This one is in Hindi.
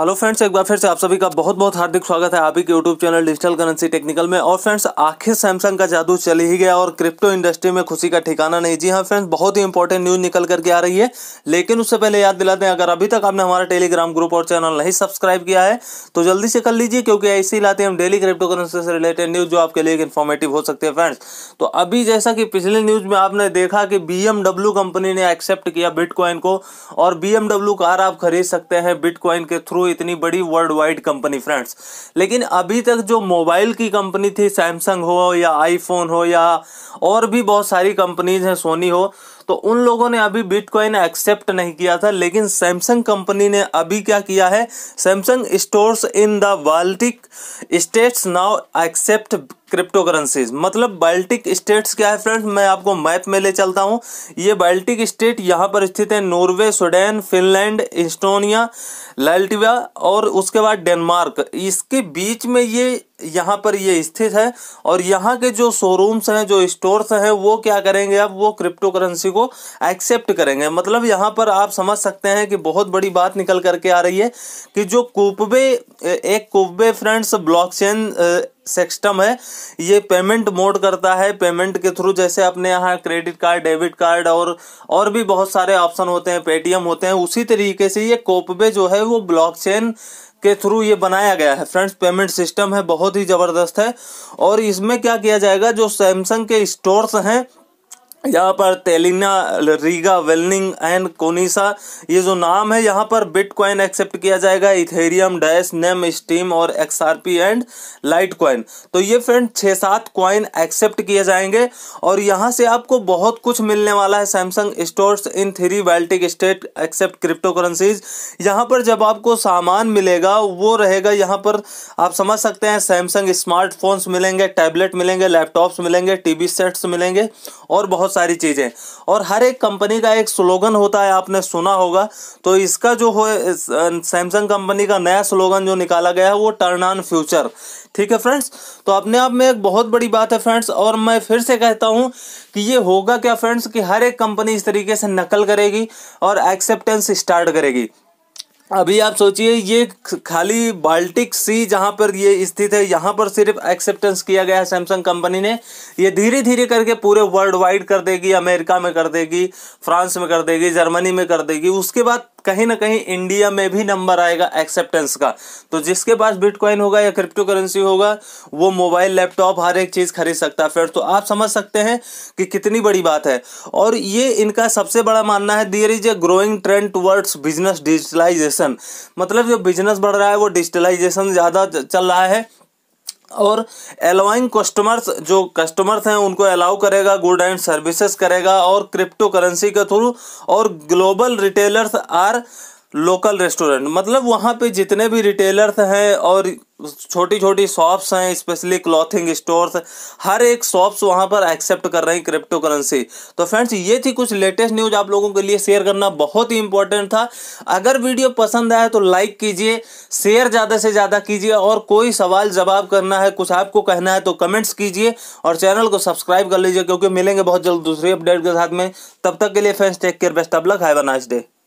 हेलो फ्रेंड्स एक बार फिर से आप सभी का बहुत बहुत हार्दिक स्वागत है आप ही के YouTube channel digital currency technical में और फ्रेंड्स आखिर सैमसंग का जादू चल ही गया और क्रिप्टो इंडस्ट्री में खुशी का ठिकाना नहीं जी हाँ फ्रेंड्स बहुत ही इंपॉर्टेंट न्यूज़ निकल करके आ रही है लेकिन उससे पहले याद दिला दें अगर अभी तक आपने हमारा टेलीग्राम ग्रुप और चैनल नहीं सब्सक्राइब किया है तो जल्दी से कर लीजिए क्योंकि ऐसे लाते हम डेली क्रिप्टो करेंसी से रिलेटेड न्यूज़ जो आपके लिए इन्फॉर्मेटिव हो सकती है फ्रेंड्स तो अभी जैसा कि पिछले न्यूज़ में आपने देखा कि बी कंपनी ने एक्सेप्ट किया बिटकॉइन को और बी कार आप खरीद सकते हैं बिटकॉइन के थ्रू इतनी बड़ी वर्ल्ड वाइड कंपनी फ्रेंड्स लेकिन अभी तक जो मोबाइल की कंपनी थी सैमसंग हो या आईफोन हो या और भी बहुत सारी कंपनीज हैं सोनी हो तो उन लोगों ने अभी बिटकॉइन एक्सेप्ट नहीं किया था लेकिन सैमसंग कंपनी ने अभी क्या किया है Samsung stores in the Baltic states now accept crypto currencies मतलब बाल्टिक स्टेट्स क्या है फ्रेंड्स मैं आपको मैप में ले चलता हूँ ये बाल्टिक स्टेट यहाँ पर स्थित है Norway Sweden Finland Estonia Latvia और उसके बाद डेनमार्क इसके बीच में ये यहाँ पर ये स्थित है और यहाँ के जो शोरूम्स हैं जो स्टोर्स हैं वो क्या करेंगे अब वो क्रिप्टो करेंसी को एक्सेप्ट करेंगे मतलब यहाँ पर आप समझ सकते हैं कि बहुत बड़ी बात निकल करके आ रही है कि जो कुबे एक कुबे फ्रेंड्स ब्लॉकचेन सिस्टम है ये पेमेंट मोड करता है पेमेंट के थ्रू जैसे अपने यहाँ क्रेडिट कार्ड डेबिट कार्ड और और भी बहुत सारे ऑप्शन होते हैं पेटीएम होते हैं उसी तरीके से ये कोपबे जो है वो ब्लॉकचेन के थ्रू ये बनाया गया है फ्रेंड्स पेमेंट सिस्टम है बहुत ही ज़बरदस्त है और इसमें क्या किया जाएगा जो सैमसंग के स्टोर्स हैं यहाँ पर तेलिना रीगा वेलनिंग एंड कोनिसा ये जो नाम है यहाँ पर बिटकॉइन एक्सेप्ट किया जाएगा इथेरियम डैश नेम स्टीम और एक्सआरपी एंड लाइट कॉइन तो ये फ्रेंड छः सात कॉइन एक्सेप्ट किए जाएंगे और यहाँ से आपको बहुत कुछ मिलने वाला है Samsung stores in three Baltic state accept crypto currencies यहाँ पर जब आपको सामान मिलेगा वो रहेगा यहाँ पर आप समझ सकते हैं सैमसंग स्मार्टफोन्स मिलेंगे टैबलेट मिलेंगे लैपटॉप्स मिलेंगे टी सेट्स मिलेंगे और बहुत बहुत सारी चीज़ें और हर एक कंपनी का एक स्लोगन होता है आपने सुना होगा तो इसका जो हो सैमसंग कंपनी का नया स्लोगन जो निकाला गया है वो टर्न ऑन फ्यूचर ठीक है फ्रेंड्स तो अपने आप में एक बहुत बड़ी बात है फ्रेंड्स और मैं फिर से कहता हूँ कि ये होगा क्या फ्रेंड्स कि हर एक कंपनी इस तरीके से नकल करेगी और एक्सेप्टेंस स्टार्ट करेगी अभी आप सोचिए ये खाली बाल्टिक सी जहाँ पर ये स्थित है यहाँ पर सिर्फ एक्सेप्टेंस किया गया है सैमसंग कंपनी ने ये धीरे धीरे करके पूरे वर्ल्ड वाइड कर देगी अमेरिका में कर देगी फ्रांस में कर देगी जर्मनी में कर देगी उसके बाद कहीं ना कहीं इंडिया में भी नंबर आएगा एक्सेप्टेंस का तो जिसके पास बिटकॉइन होगा या क्रिप्टो करेंसी होगा वो मोबाइल लैपटॉप हर एक चीज़ खरीद सकता है फिर तो आप समझ सकते हैं कि कितनी बड़ी बात है और ये इनका सबसे बड़ा मानना है there is a growing trend towards business digitalization मतलब जो बिजनेस बढ़ रहा है वो डिजिटलाइजेशन ज़्यादा चल रहा है और एलोइंग कस्टमर्स जो कस्टमर्स हैं उनको अलाउ करेगा गुड एंड सर्विसेज करेगा और क्रिप्टो करेंसी के थ्रू और global retailers or local restaurant मतलब वहाँ पे जितने भी रिटेलर्स हैं और छोटी छोटी शॉप्स हैं स्पेशली क्लॉथिंग स्टोर्स हर एक शॉप्स वहाँ पर एक्सेप्ट कर रहे हैं क्रिप्टो करेंसी तो फ्रेंड्स ये थी कुछ लेटेस्ट न्यूज़ आप लोगों के लिए शेयर करना बहुत ही इंपॉर्टेंट था अगर वीडियो पसंद आया तो लाइक कीजिए शेयर ज़्यादा से ज़्यादा कीजिए और कोई सवाल जवाब करना है कुछ आपको कहना है तो कमेंट्स कीजिए और चैनल को सब्सक्राइब कर लीजिए क्योंकि मिलेंगे बहुत जल्द दूसरी अपडेट के साथ में तब तक के लिए friends take care best of luck है नाइस डे